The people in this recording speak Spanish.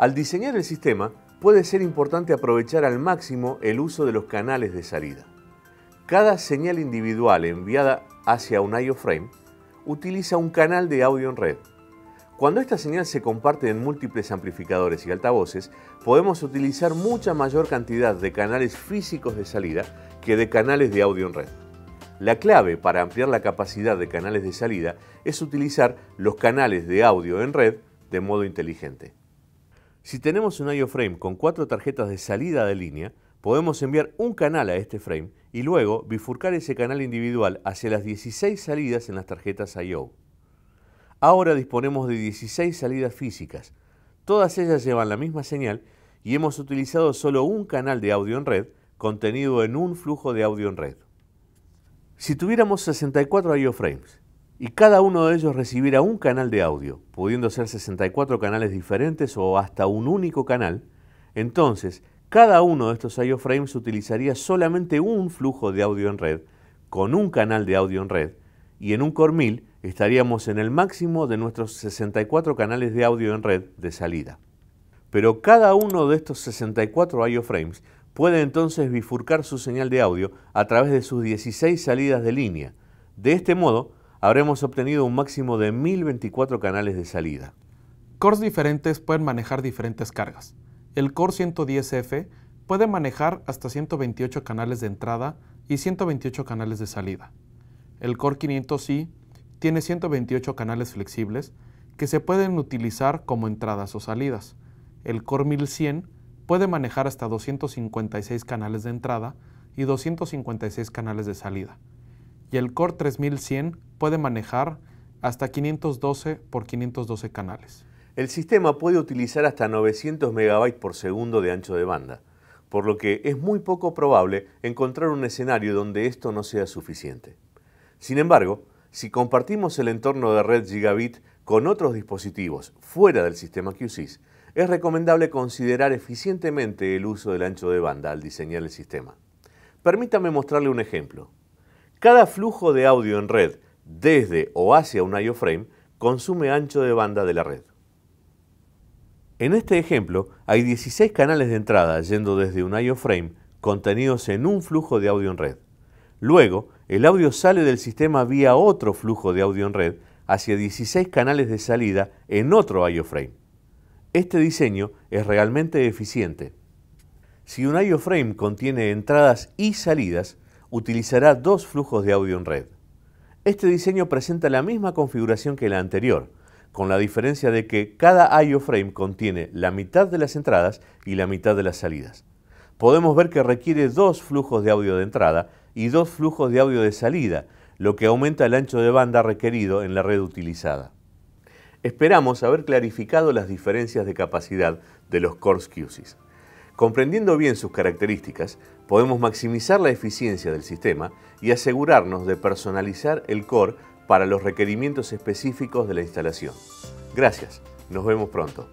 Al diseñar el sistema, puede ser importante aprovechar al máximo el uso de los canales de salida. Cada señal individual enviada hacia un IO frame utiliza un canal de audio en red. Cuando esta señal se comparte en múltiples amplificadores y altavoces, podemos utilizar mucha mayor cantidad de canales físicos de salida que de canales de audio en red. La clave para ampliar la capacidad de canales de salida es utilizar los canales de audio en red de modo inteligente. Si tenemos un IO frame con cuatro tarjetas de salida de línea, podemos enviar un canal a este frame y luego bifurcar ese canal individual hacia las 16 salidas en las tarjetas I.O. Ahora disponemos de 16 salidas físicas. Todas ellas llevan la misma señal y hemos utilizado solo un canal de audio en red contenido en un flujo de audio en red. Si tuviéramos 64 IO frames y cada uno de ellos recibirá un canal de audio, pudiendo ser 64 canales diferentes o hasta un único canal, entonces cada uno de estos IO utilizaría solamente un flujo de audio en red, con un canal de audio en red, y en un Core 1000 estaríamos en el máximo de nuestros 64 canales de audio en red de salida. Pero cada uno de estos 64 IO frames puede entonces bifurcar su señal de audio a través de sus 16 salidas de línea. De este modo, habremos obtenido un máximo de 1024 canales de salida. Cores diferentes pueden manejar diferentes cargas. El Core 110F puede manejar hasta 128 canales de entrada y 128 canales de salida. El Core 500i tiene 128 canales flexibles que se pueden utilizar como entradas o salidas. El Core 1100 puede manejar hasta 256 canales de entrada y 256 canales de salida y el Core 3100 puede manejar hasta 512 por 512 canales. El sistema puede utilizar hasta 900 megabytes por segundo de ancho de banda, por lo que es muy poco probable encontrar un escenario donde esto no sea suficiente. Sin embargo, si compartimos el entorno de red gigabit con otros dispositivos fuera del sistema QSIS, es recomendable considerar eficientemente el uso del ancho de banda al diseñar el sistema. Permítame mostrarle un ejemplo. Cada flujo de audio en red desde o hacia un IOFrame consume ancho de banda de la red. En este ejemplo hay 16 canales de entrada yendo desde un IOFrame contenidos en un flujo de audio en red. Luego, el audio sale del sistema vía otro flujo de audio en red hacia 16 canales de salida en otro IOFrame. Este diseño es realmente eficiente. Si un IOFrame contiene entradas y salidas, utilizará dos flujos de audio en red. Este diseño presenta la misma configuración que la anterior, con la diferencia de que cada IO frame contiene la mitad de las entradas y la mitad de las salidas. Podemos ver que requiere dos flujos de audio de entrada y dos flujos de audio de salida, lo que aumenta el ancho de banda requerido en la red utilizada. Esperamos haber clarificado las diferencias de capacidad de los cores Qsis. Comprendiendo bien sus características, podemos maximizar la eficiencia del sistema y asegurarnos de personalizar el core para los requerimientos específicos de la instalación. Gracias, nos vemos pronto.